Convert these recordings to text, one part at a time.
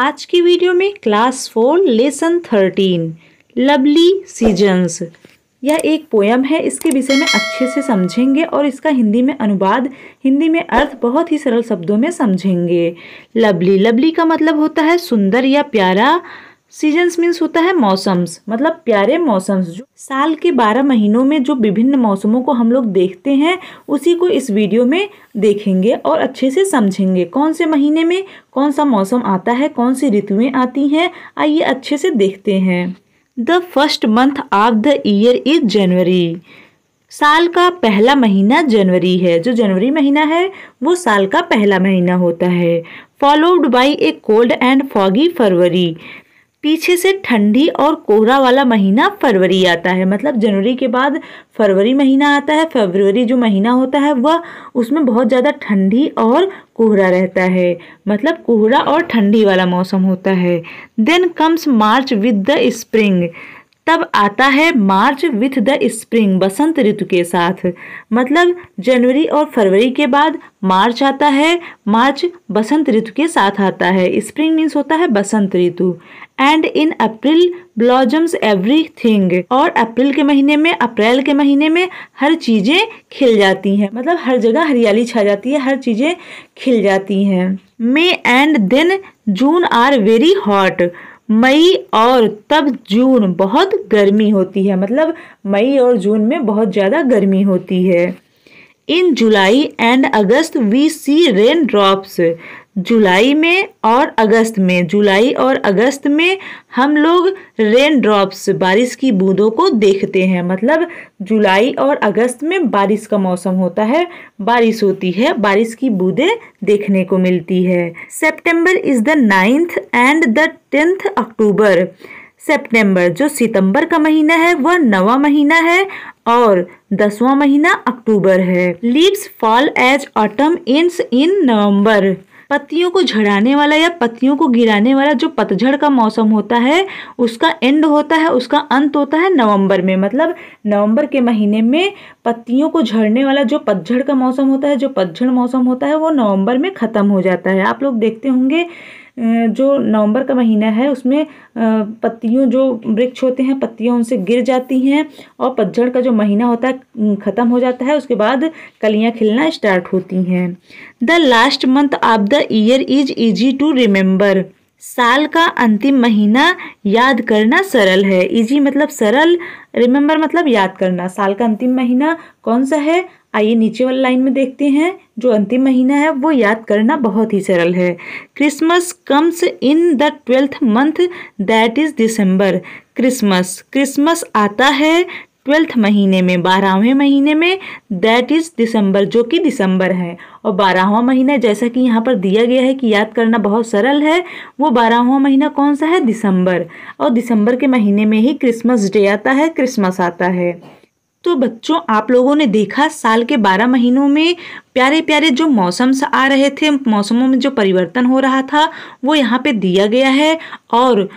आज की वीडियो में class four lesson thirteen lovely seasons यह एक पोयम है इसके विषय में अच्छे से समझेंगे और इसका हिंदी में अनुवाद हिंदी में अर्थ बहुत ही सरल शब्दों में समझेंगे लवली लवली का मतलब होता है सुंदर या प्यारा सीजन्स मीन्स होता है मौसम्स मतलब प्यारे मौसम्स जो साल के बारह महीनों में जो विभिन्न मौसमों को हम लोग देखते हैं उसी को इस वीडियो में देखेंगे और अच्छे से समझेंगे कौन से महीने में कौन सा मौसम आता है कौन सी ऋतुएं आती हैं आइए अच्छे से देखते हैं the first month of the year is January साल का पहला महीना जनवरी है जो जनवरी महीना है वो साल का पहला महीना होता है followed by a cold and foggy February पीछे से ठंडी और कोहरा वाला महीना फरवरी आता है मतलब जनवरी के बाद फरवरी महीना आता है फरवरी जो महीना होता है वह उसमें बहुत ज़्यादा ठंडी और कोहरा रहता है मतलब कोहरा और ठंडी वाला मौसम होता है then comes March with the spring तब आता है मार्च विथ द स्प्रिंग बसंत ऋतु के साथ मतलब जनवरी और फरवरी के बाद मार्च आता है मार्च बसंत ऋतु के साथ आता है स्प्रिंग मीन्स होता है बसंत ऋतु and in April blossoms everything और अप्रैल के महीने में अप्रैल के महीने में हर चीज़ें खिल जाती हैं मतलब हर जगह हरियाली छा जाती है हर चीज़ें खिल जाती हैं May and then June are very hot मई और तब जून बहुत गर्मी होती है मतलब मई और जून में बहुत ज़्यादा गर्मी होती है in July and August we see rain drops जुलाई में और अगस्त में जुलाई और अगस्त में हम लोग रेन ड्रॉप्स बारिश की बूंदों को देखते हैं मतलब जुलाई और अगस्त में बारिश का मौसम होता है बारिश होती है बारिश की बूंदें देखने को मिलती है September is the ninth and the tenth October September जो सितंबर का महीना है वह नवा महीना है और दसवां महीना अक्टूबर है leaves fall as autumn ends in November पत्तियों को झड़ाने वाला या पत्तियों को गिराने वाला जो पतझड़ का मौसम होता है उसका एंड होता है उसका अंत होता है नवंबर में मतलब नवंबर के महीने में पत्तियों को झड़ने वाला जो पतझड़ का मौसम होता है जो पतझड़ मौसम होता है वो नवंबर में ख़त्म हो जाता है आप लोग देखते होंगे जो नवंबर का महीना है उसमें पत्तियों जो वृक्ष होते हैं पत्तियां उनसे गिर जाती हैं और पतझड़ का जो महीना होता है ख़त्म हो जाता है उसके बाद कलियां खिलना स्टार्ट होती हैं the last month of the year is easy to remember साल का अंतिम महीना याद करना सरल है इजी मतलब सरल रिमेंबर मतलब याद करना साल का अंतिम महीना कौन सा है आइए नीचे वाली लाइन में देखते हैं जो अंतिम महीना है वो याद करना बहुत ही सरल है Christmas comes in the twelfth month that is December Christmas Christmas आता है ट्वेल्थ महीने में बारहवें महीने में दैट इज़ दिसंबर जो कि दिसंबर है और बारहवा महीना जैसा कि यहाँ पर दिया गया है कि याद करना बहुत सरल है वो बारहवा महीना कौन सा है दिसंबर और दिसंबर के महीने में ही क्रिसमस डे आता है क्रिसमस आता है तो बच्चों आप लोगों ने देखा साल के बारह महीनों में प्यारे प्यारे जो मौसम आ रहे थे मौसमों में जो परिवर्तन हो रहा था वो यहाँ पे दिया गया है और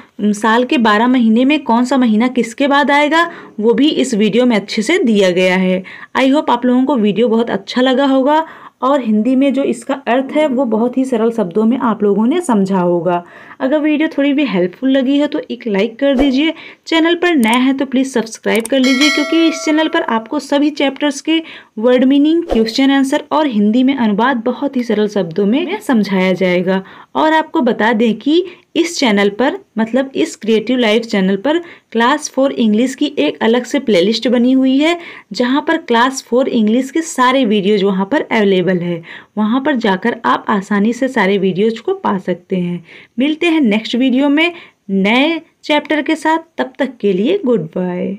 साल के बारह महीने में कौन सा महीना किसके बाद आएगा वो भी इस वीडियो में अच्छे से दिया गया है आई होप आप लोगों को वीडियो बहुत अच्छा लगा होगा और हिंदी में जो इसका अर्थ है वो बहुत ही सरल शब्दों में आप लोगों ने समझा होगा अगर वीडियो थोड़ी भी हेल्पफुल लगी है तो एक लाइक कर दीजिए चैनल पर नया है तो प्लीज़ सब्सक्राइब कर लीजिए क्योंकि इस चैनल पर आपको सभी चैप्टर्स के वर्ड मीनिंग क्वेश्चन आंसर और हिंदी में अनुवाद बहुत ही सरल शब्दों में समझाया जाएगा और आपको बता दें कि इस चैनल पर मतलब इस क्रिएटिव लाइफ चैनल पर क्लास फोर इंग्लिश की एक अलग से प्लेलिस्ट बनी हुई है जहाँ पर क्लास फोर इंग्लिश के सारे वीडियोज वहाँ पर अवेलेबल है वहाँ पर जाकर आप आसानी से सारे वीडियोज को पा सकते हैं मिलते हैं नेक्स्ट वीडियो में नए चैप्टर के साथ तब तक के लिए गुड बाय